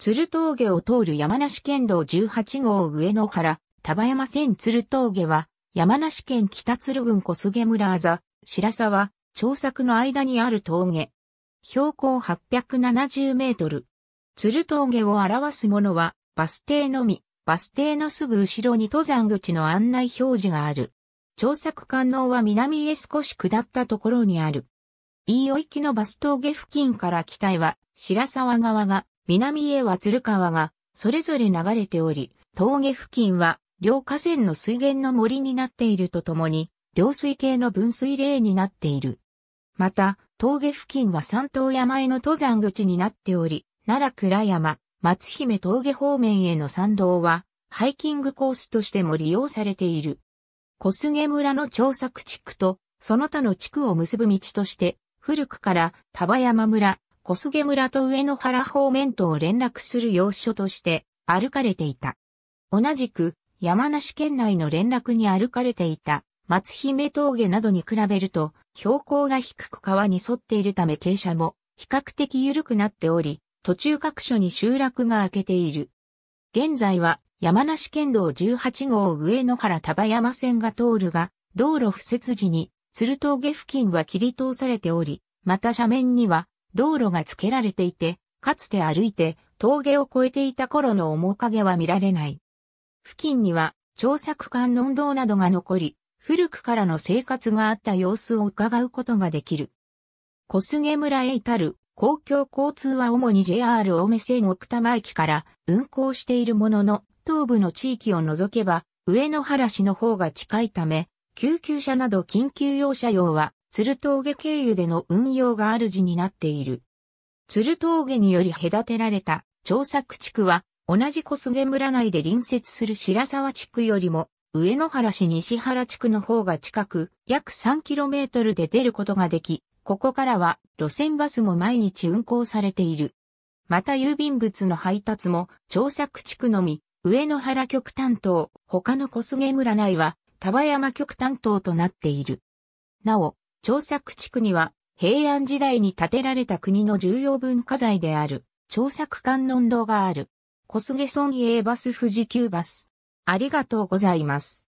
鶴峠を通る山梨県道18号上野原、丹波山線鶴峠は、山梨県北鶴郡小菅村あざ、白沢、調作の間にある峠。標高870メートル。鶴峠を表すものは、バス停のみ、バス停のすぐ後ろに登山口の案内表示がある。調作観音は南へ少し下ったところにある。飯尾行きのバス峠付近から北へは、白沢側が南へは鶴川がそれぞれ流れており、峠付近は両河川の水源の森になっているとともに、両水系の分水嶺になっている。また、峠付近は三頭山への登山口になっており、奈良倉山、松姫峠方面への参道は、ハイキングコースとしても利用されている。小菅村の調作地区と、その他の地区を結ぶ道として、古くから、丹波山村、小菅村と上野原方面とを連絡する要所として歩かれていた。同じく山梨県内の連絡に歩かれていた松姫峠などに比べると標高が低く川に沿っているため傾斜も比較的緩くなっており、途中各所に集落が明けている。現在は山梨県道18号上野原束山線が通るが、道路敷設時に鶴峠付近は切り通されており、また斜面には道路が付けられていて、かつて歩いて峠を越えていた頃の面影は見られない。付近には調作観音堂などが残り、古くからの生活があった様子を伺うことができる。小菅村へ至る公共交通は主に JR 青梅線奥多摩駅から運行しているものの、東部の地域を除けば、上野原市の方が近いため、救急車など緊急用車用は鶴峠経由での運用が主になっている。鶴峠により隔てられた調作地区は、同じ小菅村内で隣接する白沢地区よりも、上野原市西原地区の方が近く、約 3km で出ることができ、ここからは路線バスも毎日運行されている。また郵便物の配達も、調作地区のみ、上野原局担当、他の小菅村内は、田場山局担当となっている。なお、長作地区には平安時代に建てられた国の重要文化財である長作観音堂がある。小菅村家バス富士急バス。ありがとうございます。